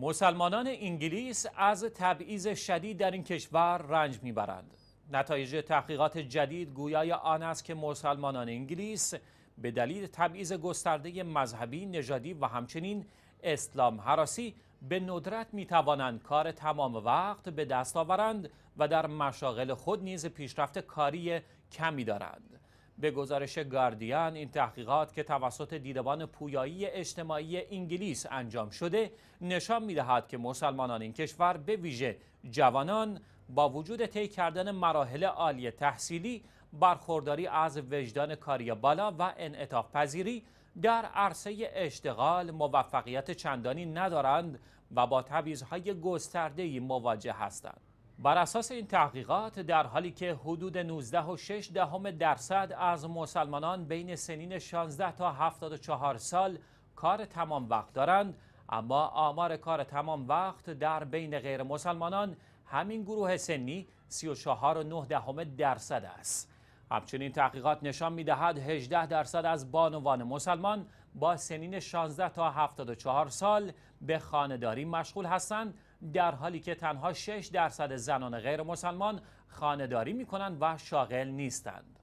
مسلمانان انگلیس از تبعیض شدید در این کشور رنج میبرند. نتایج تحقیقات جدید گویای آن است که مسلمانان انگلیس به دلیل تبعیض گسترده مذهبی، نژادی و همچنین اسلام حراسی به ندرت می توانند کار تمام وقت به دست آورند و در مشاغل خود نیز پیشرفت کاری کمی دارند. به گزارش گاردیان این تحقیقات که توسط دیدبان پویایی اجتماعی انگلیس انجام شده نشان میدهد که مسلمانان این کشور به ویژه جوانان با وجود طی کردن مراحل عالی تحصیلی برخورداری از وجدان کاری بالا و انعطاف پذیری در عرصه اشتغال موفقیت چندانی ندارند و با تبعیض‌های گسترده‌ای مواجه هستند. بر اساس این تحقیقات در حالی که حدود 19.6 دهم درصد از مسلمانان بین سنین 16 تا 74 سال کار تمام وقت دارند اما آمار کار تمام وقت در بین غیر مسلمانان همین گروه سنی 34.9 درصد است همچنین تحقیقات نشان می دهد 18 درصد از بانوان مسلمان با سنین 16 تا 74 سال به خانداری مشغول هستند در حالی که تنها 6 درصد زنان غیر مسلمان خانداری می کنند و شاغل نیستند.